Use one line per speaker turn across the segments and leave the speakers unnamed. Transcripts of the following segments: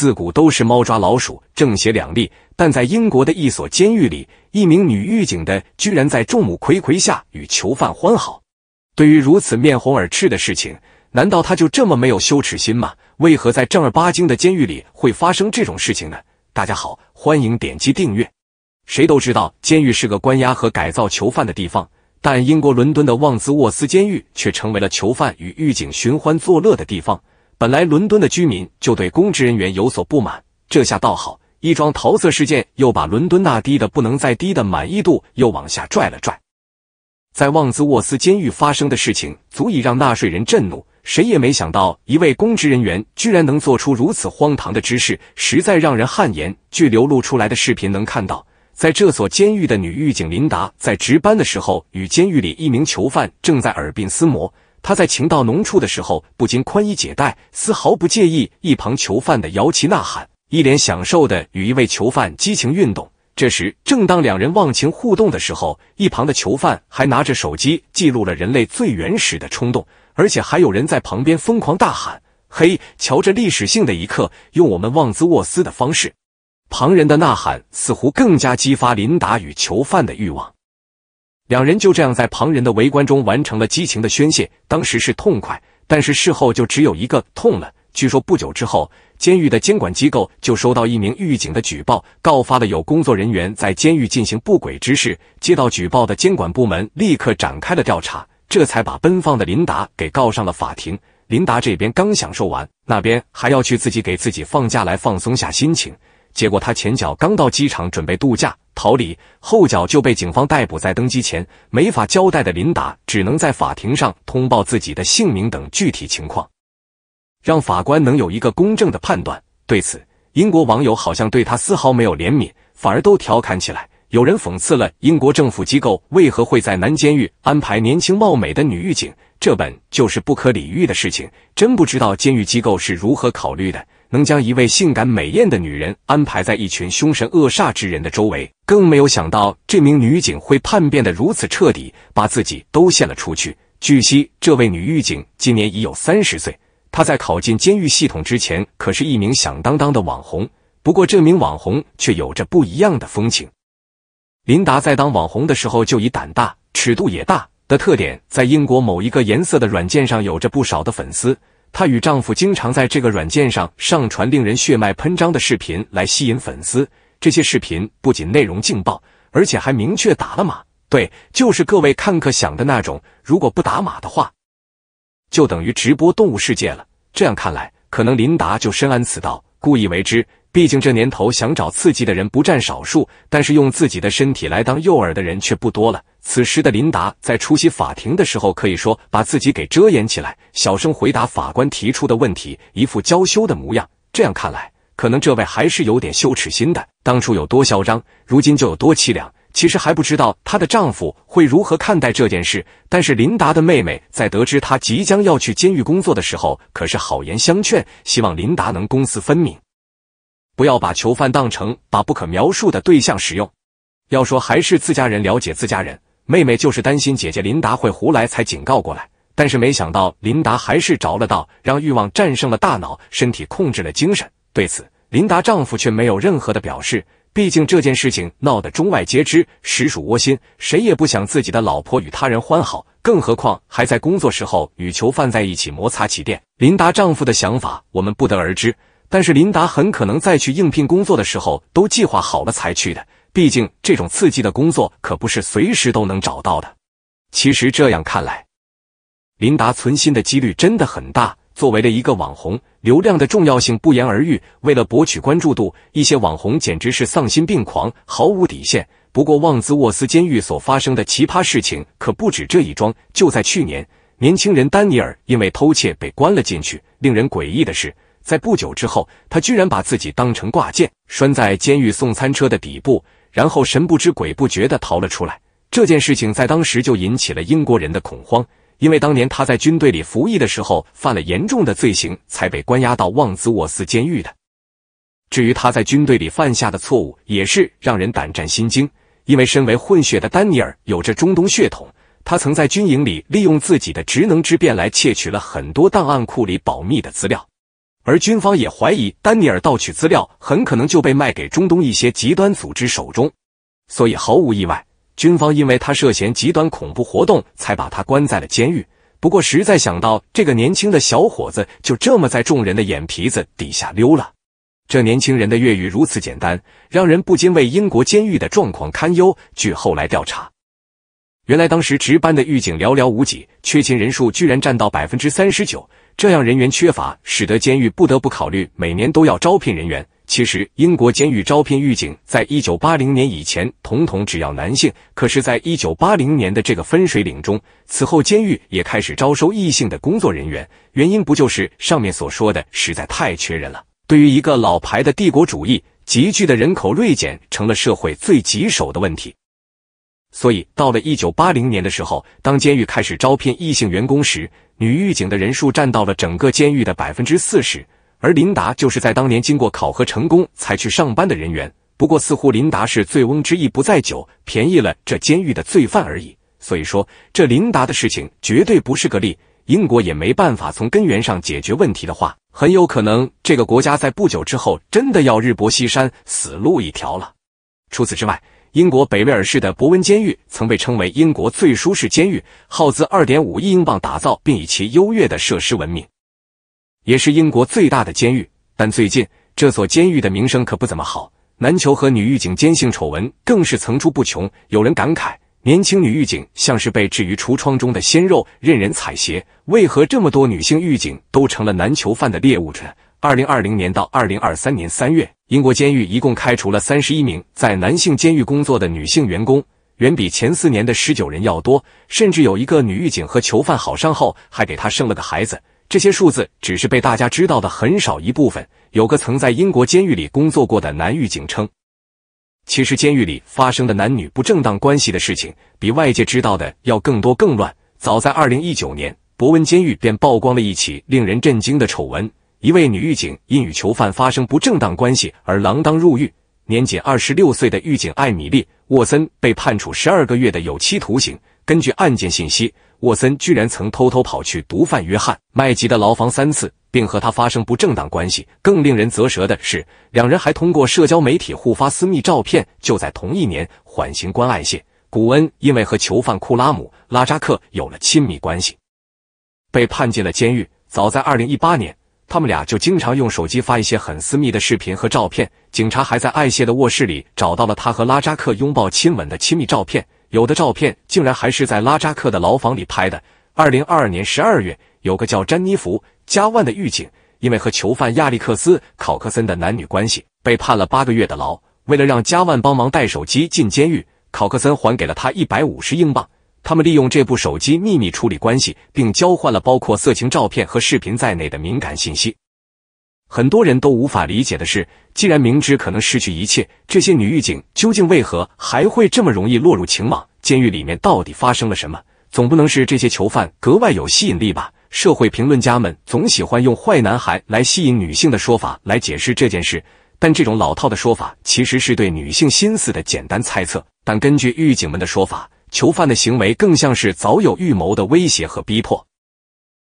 自古都是猫抓老鼠，正邪两立。但在英国的一所监狱里，一名女狱警的居然在众目睽睽下与囚犯欢好。对于如此面红耳赤的事情，难道他就这么没有羞耻心吗？为何在正儿八经的监狱里会发生这种事情呢？大家好，欢迎点击订阅。谁都知道监狱是个关押和改造囚犯的地方，但英国伦敦的旺兹沃斯监狱却成为了囚犯与狱警寻欢作乐的地方。本来伦敦的居民就对公职人员有所不满，这下倒好，一桩桃色事件又把伦敦那低的不能再低的满意度又往下拽了拽。在旺兹沃斯监狱发生的事情足以让纳税人震怒，谁也没想到一位公职人员居然能做出如此荒唐的之事，实在让人汗颜。据流露出来的视频能看到，在这所监狱的女狱警琳达在值班的时候，与监狱里一名囚犯正在耳鬓厮磨。他在情到浓处的时候，不禁宽衣解带，丝毫不介意一旁囚犯的摇旗呐喊，一脸享受的与一位囚犯激情运动。这时，正当两人忘情互动的时候，一旁的囚犯还拿着手机记录了人类最原始的冲动，而且还有人在旁边疯狂大喊：“嘿，瞧着历史性的一刻！”用我们旺兹沃斯的方式，旁人的呐喊似乎更加激发琳达与囚犯的欲望。两人就这样在旁人的围观中完成了激情的宣泄。当时是痛快，但是事后就只有一个痛了。据说不久之后，监狱的监管机构就收到一名狱警的举报，告发了有工作人员在监狱进行不轨之事。接到举报的监管部门立刻展开了调查，这才把奔放的琳达给告上了法庭。琳达这边刚享受完，那边还要去自己给自己放假来放松下心情。结果，他前脚刚到机场准备度假逃离，后脚就被警方逮捕。在登机前没法交代的林达，只能在法庭上通报自己的姓名等具体情况，让法官能有一个公正的判断。对此，英国网友好像对他丝毫没有怜悯，反而都调侃起来。有人讽刺了英国政府机构为何会在男监狱安排年轻貌美的女狱警，这本就是不可理喻的事情，真不知道监狱机构是如何考虑的。能将一位性感美艳的女人安排在一群凶神恶煞之人的周围，更没有想到这名女警会叛变的如此彻底，把自己都献了出去。据悉，这位女狱警今年已有三十岁，她在考进监狱系统之前，可是一名响当当的网红。不过，这名网红却有着不一样的风情。琳达在当网红的时候，就以胆大、尺度也大的特点，在英国某一个颜色的软件上有着不少的粉丝。她与丈夫经常在这个软件上上传令人血脉喷张的视频来吸引粉丝。这些视频不仅内容劲爆，而且还明确打了码。对，就是各位看客想的那种。如果不打码的话，就等于直播动物世界了。这样看来，可能琳达就深谙此道，故意为之。毕竟这年头想找刺激的人不占少数，但是用自己的身体来当诱饵的人却不多了。此时的琳达在出席法庭的时候，可以说把自己给遮掩起来，小声回答法官提出的问题，一副娇羞的模样。这样看来，可能这位还是有点羞耻心的。当初有多嚣张，如今就有多凄凉。其实还不知道她的丈夫会如何看待这件事。但是琳达的妹妹在得知她即将要去监狱工作的时候，可是好言相劝，希望琳达能公私分明，不要把囚犯当成把不可描述的对象使用。要说还是自家人了解自家人。妹妹就是担心姐姐琳达会胡来，才警告过来。但是没想到琳达还是着了道，让欲望战胜了大脑，身体控制了精神。对此，琳达丈夫却没有任何的表示。毕竟这件事情闹得中外皆知，实属窝心。谁也不想自己的老婆与他人欢好，更何况还在工作时候与囚犯在一起摩擦起电。琳达丈夫的想法我们不得而知，但是琳达很可能再去应聘工作的时候都计划好了才去的。毕竟，这种刺激的工作可不是随时都能找到的。其实这样看来，琳达存心的几率真的很大。作为了一个网红，流量的重要性不言而喻。为了博取关注度，一些网红简直是丧心病狂，毫无底线。不过，旺兹沃斯监狱所发生的奇葩事情可不止这一桩。就在去年，年轻人丹尼尔因为偷窃被关了进去。令人诡异的是，在不久之后，他居然把自己当成挂件，拴在监狱送餐车的底部。然后神不知鬼不觉地逃了出来。这件事情在当时就引起了英国人的恐慌，因为当年他在军队里服役的时候犯了严重的罪行，才被关押到旺兹沃斯监狱的。至于他在军队里犯下的错误，也是让人胆战心惊。因为身为混血的丹尼尔有着中东血统，他曾在军营里利用自己的职能之便来窃取了很多档案库里保密的资料。而军方也怀疑丹尼尔盗取资料很可能就被卖给中东一些极端组织手中，所以毫无意外，军方因为他涉嫌极端恐怖活动才把他关在了监狱。不过，实在想到这个年轻的小伙子就这么在众人的眼皮子底下溜了，这年轻人的越狱如此简单，让人不禁为英国监狱的状况堪忧。据后来调查，原来当时值班的狱警寥寥无几，缺勤人数居然占到百分之三十九。这样人员缺乏，使得监狱不得不考虑每年都要招聘人员。其实，英国监狱招聘狱警在一九八零年以前，统统只要男性。可是，在一九八零年的这个分水岭中，此后监狱也开始招收异性的工作人员。原因不就是上面所说的实在太缺人了？对于一个老牌的帝国主义，急剧的人口锐减成了社会最棘手的问题。所以，到了一九八零年的时候，当监狱开始招聘异性员工时，女狱警的人数占到了整个监狱的百分之四十。而琳达就是在当年经过考核成功才去上班的人员。不过，似乎琳达是醉翁之意不在酒，便宜了这监狱的罪犯而已。所以说，这琳达的事情绝对不是个例。英国也没办法从根源上解决问题的话，很有可能这个国家在不久之后真的要日薄西山，死路一条了。除此之外，英国北威尔士的伯温监狱曾被称为英国最舒适监狱，耗资2.5亿英镑打造，并以其优越的设施闻名，也是英国最大的监狱。但最近，这所监狱的名声可不怎么好，男囚和女狱警奸性丑闻更是层出不穷。有人感慨，年轻女狱警像是被置于橱窗中的鲜肉，任人踩鞋。为何这么多女性狱警都成了男囚犯的猎物？者，二零二零年到二零二三年三月。英国监狱一共开除了三十一名在男性监狱工作的女性员工，远比前四年的十九人要多。甚至有一个女狱警和囚犯好上后，还给他生了个孩子。这些数字只是被大家知道的很少一部分。有个曾在英国监狱里工作过的男狱警称：“其实监狱里发生的男女不正当关系的事情，比外界知道的要更多更乱。”早在二零一九年，博文监狱便曝光了一起令人震惊的丑闻。一位女狱警因与囚犯发生不正当关系而锒铛入狱。年仅二十六岁的狱警艾米丽·沃森被判处十二个月的有期徒刑。根据案件信息，沃森居然曾偷偷跑去毒贩约翰·麦吉的牢房三次，并和他发生不正当关系。更令人啧舌的是，两人还通过社交媒体互发私密照片。就在同一年，缓刑官艾谢·古恩因为和囚犯库拉姆·拉扎克有了亲密关系，被判进了监狱。早在二零一八年。他们俩就经常用手机发一些很私密的视频和照片。警察还在艾谢的卧室里找到了他和拉扎克拥抱亲吻的亲密照片，有的照片竟然还是在拉扎克的牢房里拍的。二零二二年十二月，有个叫詹妮弗·加万的狱警，因为和囚犯亚历克斯·考克森的男女关系，被判了八个月的牢。为了让加万帮忙带手机进监狱，考克森还给了他一百五十英镑。他们利用这部手机秘密处理关系，并交换了包括色情照片和视频在内的敏感信息。很多人都无法理解的是，既然明知可能失去一切，这些女狱警究竟为何还会这么容易落入情网？监狱里面到底发生了什么？总不能是这些囚犯格外有吸引力吧？社会评论家们总喜欢用“坏男孩”来吸引女性的说法来解释这件事，但这种老套的说法其实是对女性心思的简单猜测。但根据狱警们的说法。囚犯的行为更像是早有预谋的威胁和逼迫，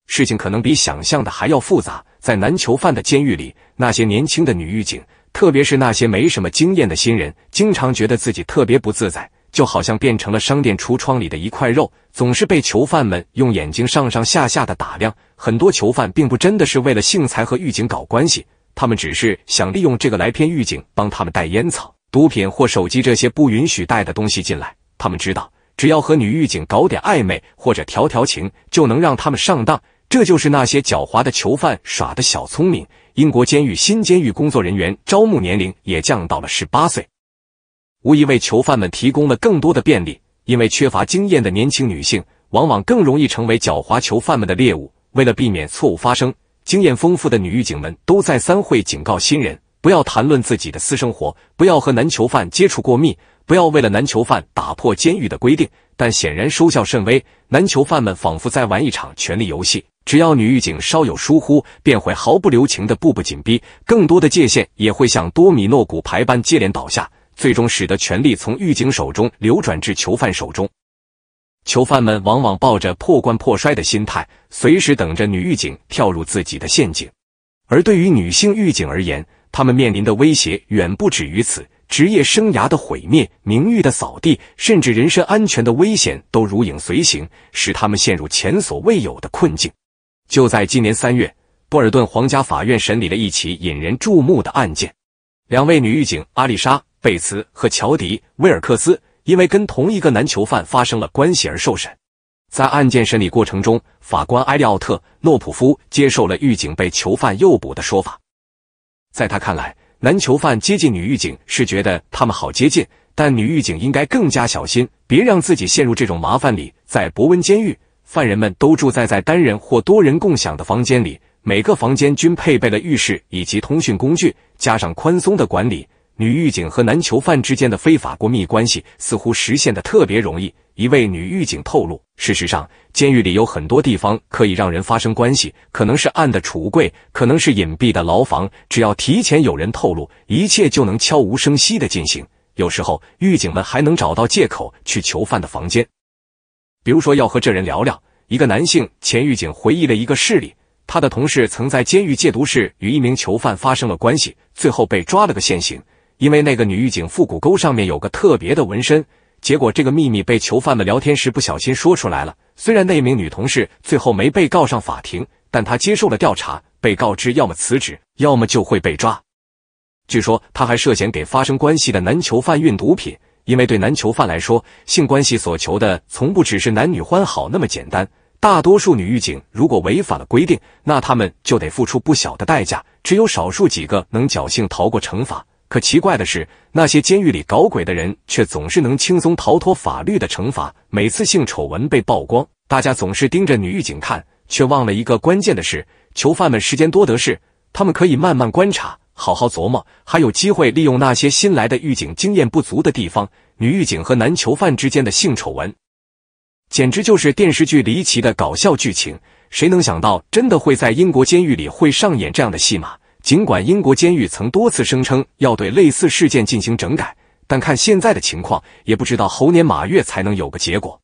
事情可能比想象的还要复杂。在男囚犯的监狱里，那些年轻的女狱警，特别是那些没什么经验的新人，经常觉得自己特别不自在，就好像变成了商店橱窗里的一块肉，总是被囚犯们用眼睛上上下下的打量。很多囚犯并不真的是为了性才和狱警搞关系，他们只是想利用这个来骗狱警帮他们带烟草、毒品或手机这些不允许带的东西进来。他们知道。只要和女狱警搞点暧昧或者调调情，就能让他们上当。这就是那些狡猾的囚犯耍的小聪明。英国监狱新监狱工作人员招募年龄也降到了十八岁，无疑为囚犯们提供了更多的便利。因为缺乏经验的年轻女性，往往更容易成为狡猾囚犯们的猎物。为了避免错误发生，经验丰富的女狱警们都再三会警告新人：不要谈论自己的私生活，不要和男囚犯接触过密。不要为了男囚犯打破监狱的规定，但显然收效甚微。男囚犯们仿佛在玩一场权力游戏，只要女狱警稍有疏忽，便会毫不留情的步步紧逼，更多的界限也会像多米诺骨牌般接连倒下，最终使得权力从狱警手中流转至囚犯手中。囚犯们往往抱着破罐破摔的心态，随时等着女狱警跳入自己的陷阱。而对于女性狱警而言，他们面临的威胁远不止于此。职业生涯的毁灭、名誉的扫地，甚至人身安全的危险都如影随形，使他们陷入前所未有的困境。就在今年三月，波尔顿皇家法院审理了一起引人注目的案件：两位女狱警阿丽莎·贝茨和乔迪·威尔克斯因为跟同一个男囚犯发生了关系而受审。在案件审理过程中，法官埃利奥特·诺普夫接受了狱警被囚犯诱捕的说法，在他看来。男囚犯接近女狱警是觉得他们好接近，但女狱警应该更加小心，别让自己陷入这种麻烦里。在伯温监狱，犯人们都住在在单人或多人共享的房间里，每个房间均配备了浴室以及通讯工具，加上宽松的管理，女狱警和男囚犯之间的非法国密关系似乎实现的特别容易。一位女狱警透露，事实上，监狱里有很多地方可以让人发生关系，可能是暗的储物柜，可能是隐蔽的牢房。只要提前有人透露，一切就能悄无声息的进行。有时候，狱警们还能找到借口去囚犯的房间，比如说要和这人聊聊。一个男性前狱警回忆了一个事例，他的同事曾在监狱戒毒室与一名囚犯发生了关系，最后被抓了个现行，因为那个女狱警腹股沟上面有个特别的纹身。结果，这个秘密被囚犯们聊天时不小心说出来了。虽然那名女同事最后没被告上法庭，但她接受了调查，被告知要么辞职，要么就会被抓。据说，她还涉嫌给发生关系的男囚犯运毒品。因为对男囚犯来说，性关系所求的从不只是男女欢好那么简单。大多数女狱警如果违反了规定，那他们就得付出不小的代价。只有少数几个能侥幸逃过惩罚。可奇怪的是，那些监狱里搞鬼的人却总是能轻松逃脱法律的惩罚。每次性丑闻被曝光，大家总是盯着女狱警看，却忘了一个关键的事：囚犯们时间多得是，他们可以慢慢观察，好好琢磨，还有机会利用那些新来的狱警经验不足的地方。女狱警和男囚犯之间的性丑闻，简直就是电视剧离奇的搞笑剧情。谁能想到，真的会在英国监狱里会上演这样的戏码？尽管英国监狱曾多次声称要对类似事件进行整改，但看现在的情况，也不知道猴年马月才能有个结果。